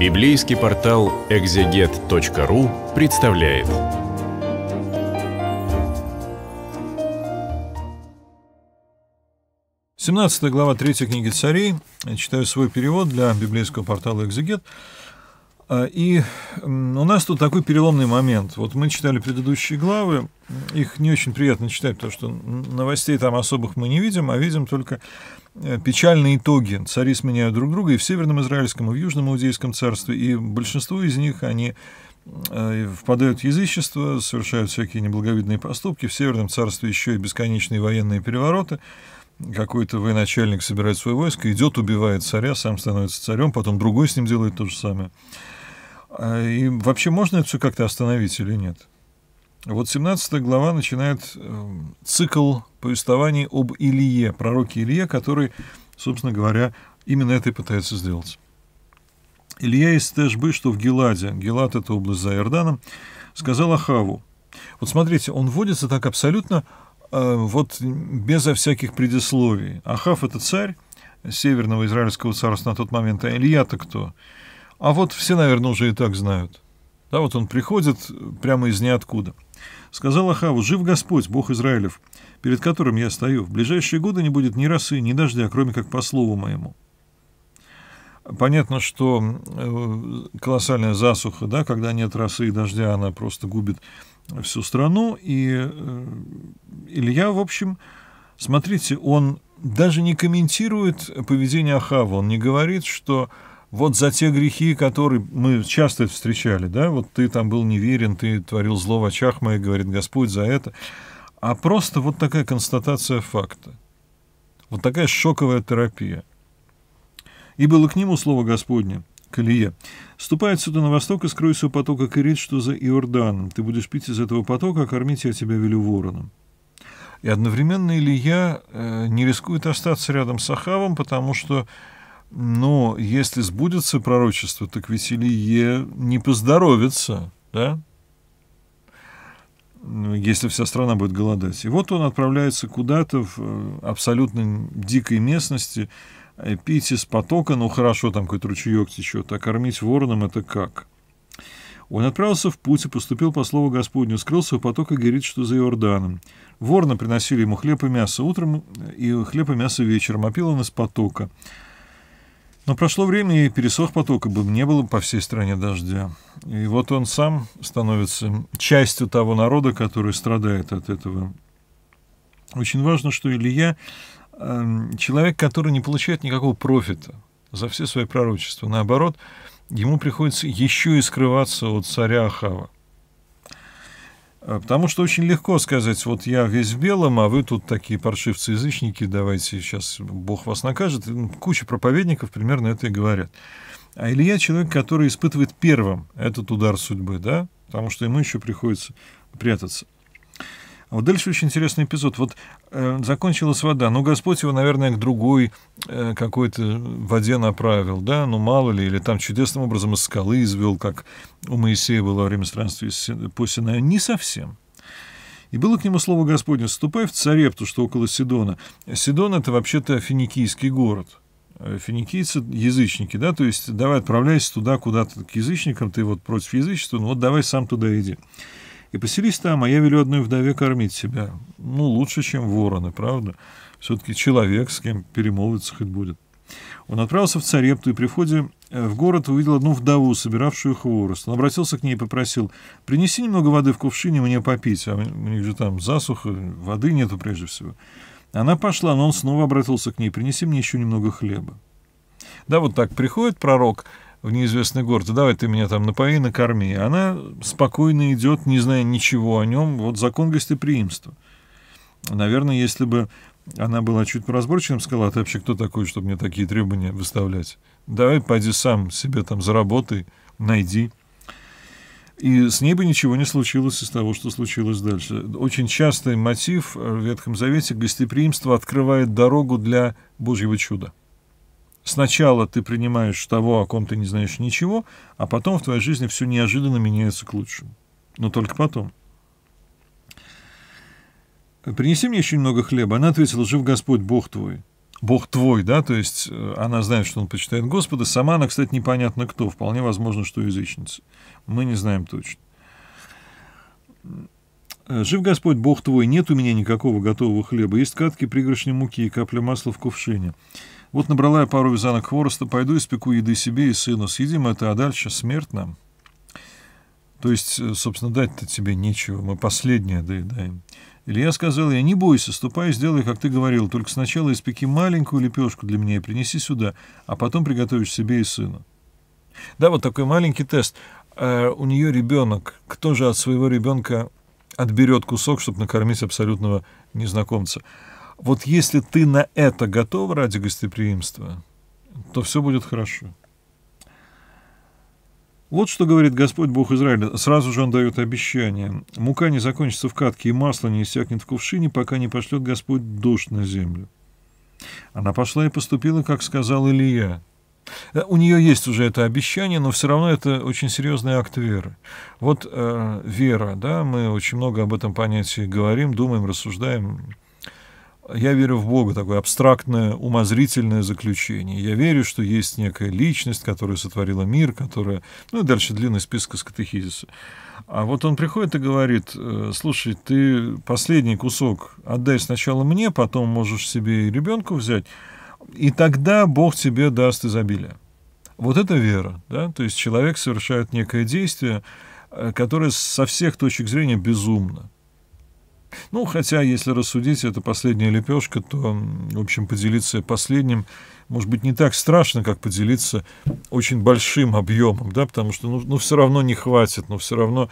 Библейский портал экзегет.ру представляет. Семнадцатая глава третьей книги царей. Я читаю свой перевод для библейского портала «Экзегет». А, и у нас тут такой переломный момент. Вот мы читали предыдущие главы, их не очень приятно читать, потому что новостей там особых мы не видим, а видим только э, печальные итоги. Цари сменяют друг друга и в Северном Израильском, и в Южном Иудейском царстве, и большинство из них, они э, впадают в язычество, совершают всякие неблаговидные поступки. В Северном царстве еще и бесконечные военные перевороты какой-то военачальник собирает свое войско, идет, убивает царя, сам становится царем, потом другой с ним делает то же самое. Э, и вообще можно это все как-то остановить или нет? Вот 17 глава начинает эм, цикл повествований об Илье, пророке Илье, который, собственно говоря, именно это и пытается сделать. Илья из Тэшбы, что в Геладе, Гелад – это область за Иорданом, сказал Ахаву. Вот смотрите, он вводится так абсолютно, э, вот безо всяких предисловий. Ахав – это царь Северного Израильского царства на тот момент, а Илья-то кто? – а вот все, наверное, уже и так знают. Да, вот он приходит э, прямо из ниоткуда. Сказал Ахаву, жив Господь, Бог Израилев, перед которым я стою. В ближайшие годы не будет ни росы, ни дождя, кроме как по слову моему. Понятно, что э, колоссальная засуха, да, когда нет росы и дождя, она просто губит всю страну. И э, Илья, в общем, смотрите, он даже не комментирует поведение Ахава, он не говорит, что вот за те грехи, которые мы часто встречали, да, вот ты там был неверен, ты творил зло в очах моих, говорит Господь за это, а просто вот такая констатация факта, вот такая шоковая терапия. И было к нему слово Господне, к Илье. «Ступай отсюда на восток и скройся у потока Кирит, что за Иорданом. Ты будешь пить из этого потока, а кормить я тебя велю вороном». И одновременно Илья э, не рискует остаться рядом с Ахавом, потому что но ну, если сбудется пророчество, так ведь Илье не поздоровится, да? Ну, если вся страна будет голодать. И вот он отправляется куда-то в э, абсолютно дикой местности, э, пить из потока, ну хорошо, там какой-то ручеек течет, а кормить вороном это как? Он отправился в путь и поступил по слову Господню, скрылся у потока и говорит, что за Иорданом. Ворона приносили ему хлеб и мясо утром э, и хлеб и мясо вечером, а пил он из потока. Но прошло время, и пересох поток, и бы не было по всей стране дождя. И вот он сам становится частью того народа, который страдает от этого. Очень важно, что Илья э, человек, который не получает никакого профита за все свои пророчества. Наоборот, ему приходится еще и скрываться от царя Ахава. А, потому что очень легко сказать, вот я весь в белом, а вы тут такие паршивцы-язычники, давайте сейчас Бог вас накажет. Ну, куча проповедников примерно это и говорят. А Илья человек, который испытывает первым этот удар судьбы, да, потому что ему еще приходится прятаться. Вот дальше очень интересный эпизод. Вот э, закончилась вода, ну, Господь его, наверное, к другой э, какой-то воде направил, да, ну, мало ли, или там чудесным образом из скалы извел, как у Моисея было во время странствия по Синаю. Не совсем. И было к нему слово Господне, «Ступай в Царепту, что около Сидона». Сидон — это вообще-то финикийский город. Э, финикийцы — язычники, да, то есть давай отправляйся туда, куда-то к язычникам, ты вот против язычества, ну вот давай сам туда иди и поселись там, а я велю одной вдове кормить себя. Ну, лучше, чем вороны, правда? Все-таки человек, с кем перемолвиться хоть будет. Он отправился в Царепту и при входе э, в город увидел одну вдову, собиравшую хворост. Он обратился к ней и попросил, принеси немного воды в кувшине мне попить, а у них же там засуха, воды нету прежде всего. Она пошла, но он снова обратился к ней, принеси мне еще немного хлеба. Да, вот так приходит пророк, в неизвестный город, давай ты меня там напои, накорми. Она спокойно идет, не зная ничего о нем, вот закон гостеприимства. Наверное, если бы она была чуть поразборчивым, сказала, а ты вообще кто такой, чтобы мне такие требования выставлять? Давай пойди сам себе там заработай, найди. И с ней бы ничего не случилось из того, что случилось дальше. Очень частый мотив в Ветхом Завете – гостеприимство открывает дорогу для Божьего чуда. Сначала ты принимаешь того, о ком ты не знаешь ничего, а потом в твоей жизни все неожиданно меняется к лучшему. Но только потом. «Принеси мне еще немного хлеба». Она ответила, «Жив Господь, Бог твой». Бог твой, да, то есть э, она знает, что он почитает Господа. Сама она, кстати, непонятно кто, вполне возможно, что язычница. Мы не знаем точно. «Э, «Жив Господь, Бог твой, нет у меня никакого готового хлеба, есть катки пригоршни муки и капля масла в кувшине». Вот набрала я пару вязанок хвороста, пойду испеку еды себе и сыну. Съедим это, а дальше смерть нам. То есть, э, собственно, дать-то тебе нечего, мы последнее доедаем. Илья сказал я, не бойся, ступай и сделай, как ты говорил, только сначала испеки маленькую лепешку для меня и принеси сюда, а потом приготовишь себе и сыну. Да, вот такой маленький тест. Э, у нее ребенок. Кто же от своего ребенка отберет кусок, чтобы накормить абсолютного незнакомца? Вот если ты на это готов ради гостеприимства, то все будет хорошо. Вот что говорит Господь Бог Израиля. Сразу же он дает обещание. Мука не закончится в катке, и масло не иссякнет в кувшине, пока не пошлет Господь дождь на землю. Она пошла и поступила, как сказал Илья. Э, у нее есть уже это обещание, но все равно это очень серьезный акт веры. Вот э, вера, да, мы очень много об этом понятии говорим, думаем, рассуждаем, я верю в Бога, такое абстрактное, умозрительное заключение. Я верю, что есть некая личность, которая сотворила мир, которая... Ну, и дальше длинный список из катехизиса. А вот он приходит и говорит, э, слушай, ты последний кусок отдай сначала мне, потом можешь себе и ребенку взять, и тогда Бог тебе даст изобилие. Вот это вера, да, то есть человек совершает некое действие, э, которое со всех точек зрения безумно. Ну, хотя, если рассудить, это последняя лепешка, то, в общем, поделиться последним, может быть, не так страшно, как поделиться очень большим объемом, да, потому что, ну, ну все равно не хватит, но все равно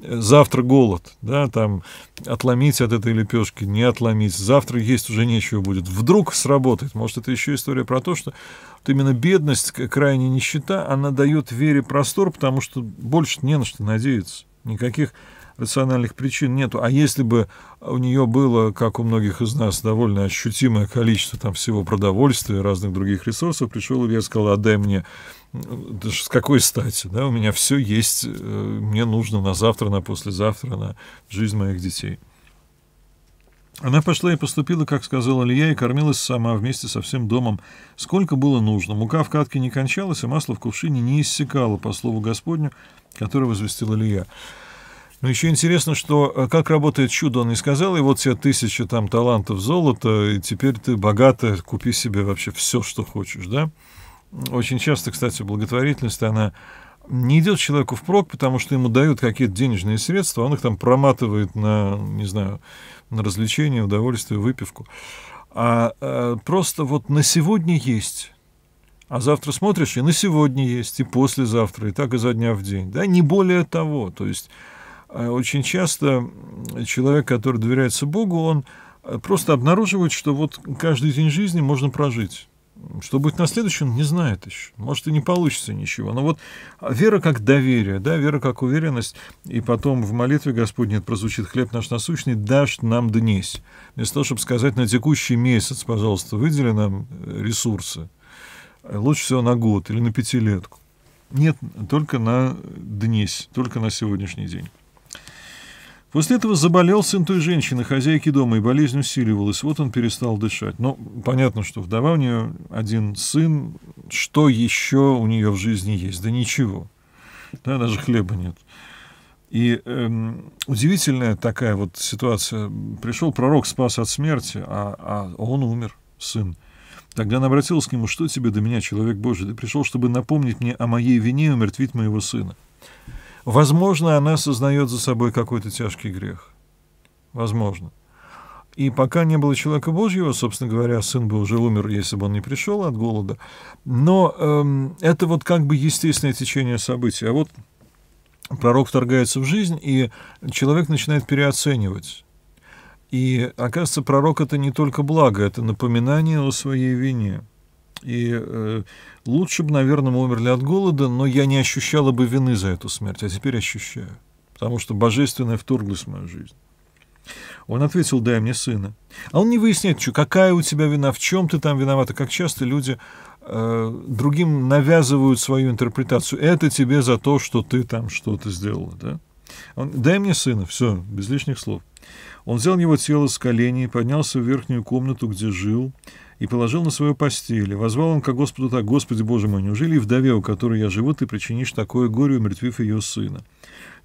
э, завтра голод, да, там отломить от этой лепешки, не отломить, завтра есть уже нечего будет. Вдруг сработает, может, это еще история про то, что вот именно бедность, крайняя нищета, она дает вере простор, потому что больше не на что надеяться, никаких рациональных причин нету. А если бы у нее было, как у многих из нас, довольно ощутимое количество там всего продовольствия разных других ресурсов, пришел и я сказал, отдай «А мне с какой стати, да, у меня все есть, э, мне нужно на завтра, на послезавтра, на жизнь моих детей. Она пошла и поступила, как сказала Илья, и кормилась сама вместе со всем домом, сколько было нужно. Мука в катке не кончалась, и масло в кувшине не иссякало, по слову Господню, которое возвестил Илья. Но ну, еще интересно, что э, как работает чудо, он не сказал, и вот тебе тысяча там талантов золота, и теперь ты богатая, купи себе вообще все, что хочешь, да? Очень часто, кстати, благотворительность, она не идет человеку впрок, потому что ему дают какие-то денежные средства, он их там проматывает на, не знаю, на развлечения, удовольствие, выпивку. А, а просто вот на сегодня есть, а завтра смотришь, и на сегодня есть, и послезавтра, и так изо дня в день. Да, не более того. То есть Э, очень часто человек, который доверяется Богу, он э, просто обнаруживает, что вот каждый день жизни можно прожить. Что будет на следующем, не знает еще. Может, и не получится ничего. Но вот а, вера как доверие, да, вера как уверенность. И потом в молитве Господне это прозвучит «Хлеб наш насущный, дашь нам днесь». Вместо того, чтобы сказать «на текущий месяц, пожалуйста, выдели нам э, ресурсы». Лучше всего на год или на пятилетку. Нет, только на днесь, только на сегодняшний день. После этого заболел сын той женщины, хозяйки дома, и болезнь усиливалась. Вот он перестал дышать. Но ну, понятно, что вдова у нее один сын. Что еще у нее в жизни есть? Да ничего. Да, даже хлеба нет. И эм, удивительная такая вот ситуация. Пришел пророк, спас от смерти, а, а он умер, сын. Тогда она обратилась к нему, что тебе до меня, человек Божий, ты пришел, чтобы напомнить мне о моей вине и умертвить моего сына. Возможно, она сознает за собой какой-то тяжкий грех. Возможно. И пока не было человека Божьего, собственно говоря, сын бы уже умер, если бы он не пришел от голода. Но эм, это вот как бы естественное течение событий. А вот пророк вторгается в жизнь, и человек начинает переоценивать. И, оказывается, пророк — это не только благо, это напоминание о своей вине. И э, лучше бы, наверное, мы умерли от голода, но я не ощущала бы вины за эту смерть, а теперь ощущаю, потому что божественное вторглось в мою жизнь. Он ответил, дай мне сына. А он не выясняет, что, какая у тебя вина, в чем ты там виновата, как часто люди э, другим навязывают свою интерпретацию. Это тебе за то, что ты там что-то сделала. Да? Он, дай мне сына, все, без лишних слов. Он взял его тело с коленей, поднялся в верхнюю комнату, где жил, и положил на свою постель. И возвал он ко Господу так, «Господи, Боже мой, неужели и вдове, у которой я живу, ты причинишь такое горе, умертвив ее сына?»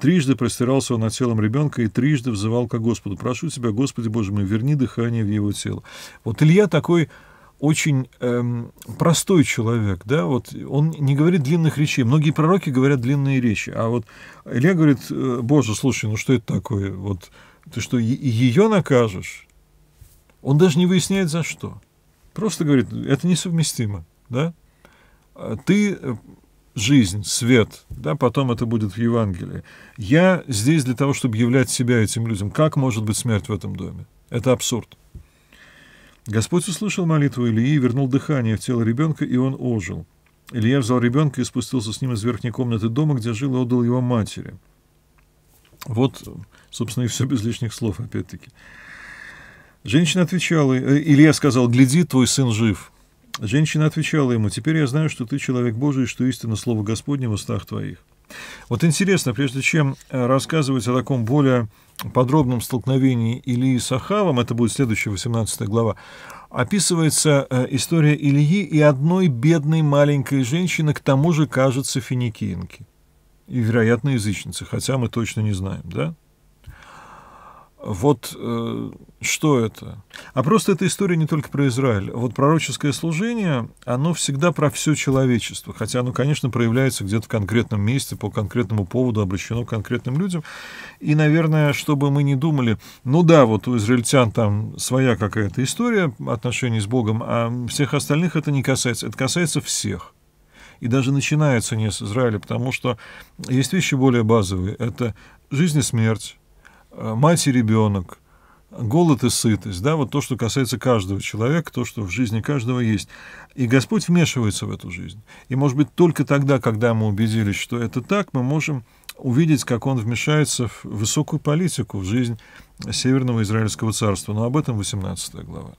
Трижды простирался он над телом ребенка и трижды взывал ко Господу. «Прошу тебя, Господи, Боже мой, верни дыхание в его тело». Вот Илья такой очень эм, простой человек, да, вот он не говорит длинных речей. Многие пророки говорят длинные речи, а вот Илья говорит, «Э, Боже, слушай, ну что это такое? Вот ты что, ее накажешь? Он даже не выясняет, за что. Просто говорит, это несовместимо, да? А ты э, жизнь, свет, да, потом это будет в Евангелии. Я здесь для того, чтобы являть себя этим людям. Как может быть смерть в этом доме? Это абсурд. Господь услышал молитву Ильи, вернул дыхание в тело ребенка, и он ожил. Илья взял ребенка и спустился с ним из верхней комнаты дома, где жил и отдал его матери. Вот, собственно, и все без лишних слов, опять-таки. Женщина отвечала, э, Илья сказал, гляди, твой сын жив. Женщина отвечала ему, теперь я знаю, что ты человек Божий, что истинно Слово Господне в устах твоих. Вот интересно, прежде чем э, рассказывать о таком более подробном столкновении Ильи с Ахавом, это будет следующая 18 глава, описывается э, история Ильи и одной бедной маленькой женщины, к тому же, кажется, финикинки, И, вероятно, язычницы, хотя мы точно не знаем, да? Вот э, что это? А просто эта история не только про Израиль. Вот пророческое служение, оно всегда про все человечество, хотя оно, конечно, проявляется где-то в конкретном месте, по конкретному поводу, обращено к конкретным людям. И, наверное, чтобы мы не думали, ну да, вот у израильтян там своя какая-то история отношений с Богом, а всех остальных это не касается. Это касается всех и даже начинается не с Израиля, потому что есть вещи более базовые. Это жизнь и смерть, Э, мать и ребенок, голод и сытость, да, вот то, что касается каждого человека, то, что в жизни каждого есть. И Господь вмешивается в эту жизнь. И, может быть, только тогда, когда мы убедились, что это так, мы можем увидеть, как он вмешается в высокую политику, в жизнь Северного Израильского царства. Но об этом 18 глава.